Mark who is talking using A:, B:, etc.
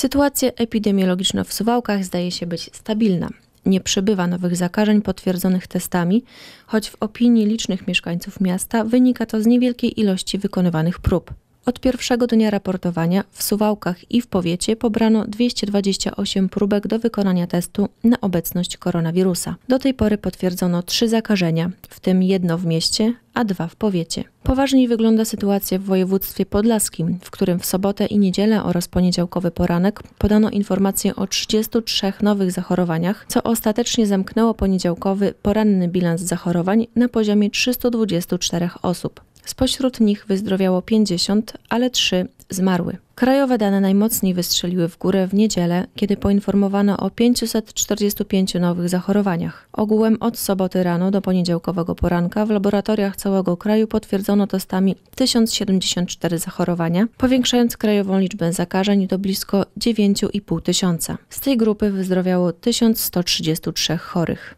A: Sytuacja epidemiologiczna w Suwałkach zdaje się być stabilna. Nie przybywa nowych zakażeń potwierdzonych testami, choć w opinii licznych mieszkańców miasta wynika to z niewielkiej ilości wykonywanych prób. Od pierwszego dnia raportowania w Suwałkach i w powiecie pobrano 228 próbek do wykonania testu na obecność koronawirusa. Do tej pory potwierdzono trzy zakażenia, w tym jedno w mieście, a dwa w powiecie. Poważniej wygląda sytuacja w województwie podlaskim, w którym w sobotę i niedzielę oraz poniedziałkowy poranek podano informację o 33 nowych zachorowaniach, co ostatecznie zamknęło poniedziałkowy poranny bilans zachorowań na poziomie 324 osób. Spośród nich wyzdrowiało 50, ale 3 zmarły. Krajowe dane najmocniej wystrzeliły w górę w niedzielę, kiedy poinformowano o 545 nowych zachorowaniach. Ogółem od soboty rano do poniedziałkowego poranka w laboratoriach całego kraju potwierdzono testami 1074 zachorowania, powiększając krajową liczbę zakażeń do blisko 9,5 tysiąca. Z tej grupy wyzdrowiało 1133 chorych.